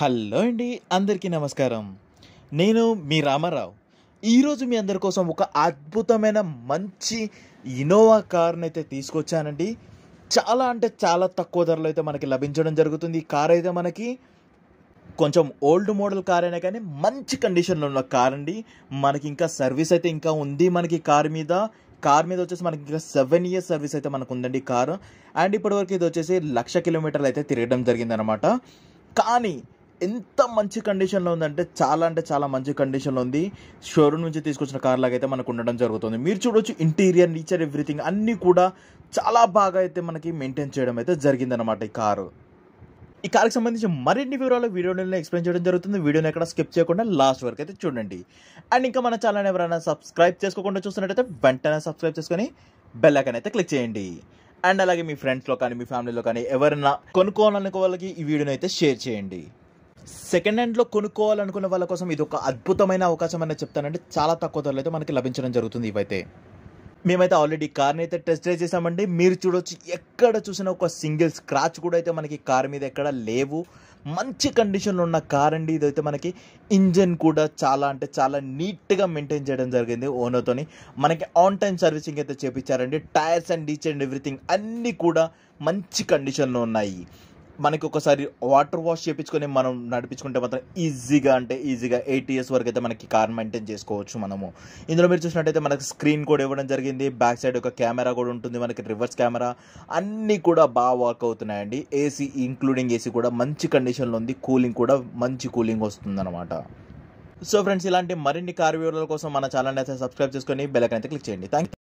hello అండి అందరికీ నమస్కారం నేను మీ రామారావు ఈరోజు మీ అందరి కోసం ఒక అద్భుతమైన మంచి ఇనోవా కార్ని అయితే తీసుకొచ్చానండి చాలా అంటే చాలా తక్కువ ధరలో అయితే మనకి లభించడం జరుగుతుంది ఈ కార్ అయితే మనకి కొంచెం ఓల్డ్ మోడల్ కార్ అయినా కానీ మంచి కండిషన్లో ఉన్న కార్ అండి మనకి ఇంకా సర్వీస్ అయితే ఇంకా ఉంది మనకి కార్ మీద కార్ మీద వచ్చేసి మనకి ఇంకా సెవెన్ ఇయర్స్ సర్వీస్ అయితే మనకు ఉందండి కారు అండ్ ఇప్పటివరకు ఇది వచ్చేసి లక్ష కిలోమీటర్లు అయితే తిరగడం జరిగిందనమాట కానీ ఎంత మంచి కండిషన్లో ఉందంటే చాలా అంటే చాలా మంచి కండిషన్లో ఉంది షోరూమ్ నుంచి తీసుకొచ్చిన కార్ లాగా అయితే మనకు ఉండడం జరుగుతుంది మీరు చూడొచ్చు ఇంటీరియర్ నేచర్ ఎవ్రీథింగ్ అన్నీ కూడా చాలా బాగా అయితే మనకి మెయింటైన్ చేయడం అయితే జరిగిందనమాట ఈ కారు ఈ కార్కి సంబంధించి మరిన్ని వివరాలు వీడియోని ఎక్స్ప్లెయిన్ చేయడం జరుగుతుంది వీడియోని ఎక్కడ స్కిప్ చేయకుండా లాస్ట్ వరకు అయితే చూడండి అండ్ ఇంకా మన ఛానల్ ఎవరైనా సబ్స్క్రైబ్ చేసుకోకుండా చూస్తున్నట్టు వెంటనే సబ్స్క్రైబ్ చేసుకొని బెల్ ఐకాన్ అయితే క్లిక్ చేయండి అండ్ అలాగే మీ ఫ్రెండ్స్లో కానీ మీ ఫ్యామిలీలో కానీ ఎవరైనా కొనుక్కోవాలనుకో వాళ్ళకి ఈ వీడియోని అయితే షేర్ చేయండి సెకండ్ హ్యాండ్లో కొనుక్కోవాలనుకున్న వాళ్ళ కోసం ఇది ఒక అద్భుతమైన అవకాశం అనేది చెప్తానంటే చాలా తక్కువ ధరలు అయితే మనకి లభించడం జరుగుతుంది ఇవైతే మేమైతే ఆల్రెడీ కార్ని అయితే టెస్ట్ డ్రైవ్ చేసామండి మీరు చూడొచ్చు ఎక్కడ చూసినా ఒక సింగిల్ స్క్రాచ్ కూడా అయితే మనకి కార్ మీద ఎక్కడ లేవు మంచి కండిషన్లో ఉన్న కార్ అండి ఇదైతే మనకి ఇంజన్ కూడా చాలా అంటే చాలా నీట్గా మెయింటైన్ చేయడం జరిగింది ఓనర్తోని మనకి ఆన్ టైం సర్వీసింగ్ అయితే చేపించారండి టైర్స్ అండ్ డీచ్ అండ్ ఎవ్రీథింగ్ అన్నీ కూడా మంచి కండిషన్లో ఉన్నాయి మనకి ఒకసారి వాటర్ వాష్ చేయించుకొని మనం నడిపించుకుంటే మాత్రం ఈజీగా అంటే ఈజీగా ఎయిట్ ఇయర్స్ వరకు అయితే మనకి కార్ మెయింటైన్ చేసుకోవచ్చు మనము ఇందులో మీరు చూసినట్టయితే మనకి స్క్రీన్ కూడా ఇవ్వడం జరిగింది బ్యాక్ సైడ్ ఒక కెమెరా కూడా ఉంటుంది మనకి రివర్స్ కెమెరా అన్నీ కూడా బాగా వర్క్ అవుతున్నాయండి ఏసీ ఇంక్లూడింగ్ ఏసీ కూడా మంచి కండిషన్లో ఉంది కూలింగ్ కూడా మంచి కూలింగ్ వస్తుందన్నమాట సో ఫ్రెండ్స్ ఇలాంటి మరిన్ని కార్ వివరాల కోసం మన ఛానల్ని అయితే సబ్స్క్రైబ్ చేసుకొని బెల్ అయితే క్లిక్ చేయండి థ్యాంక్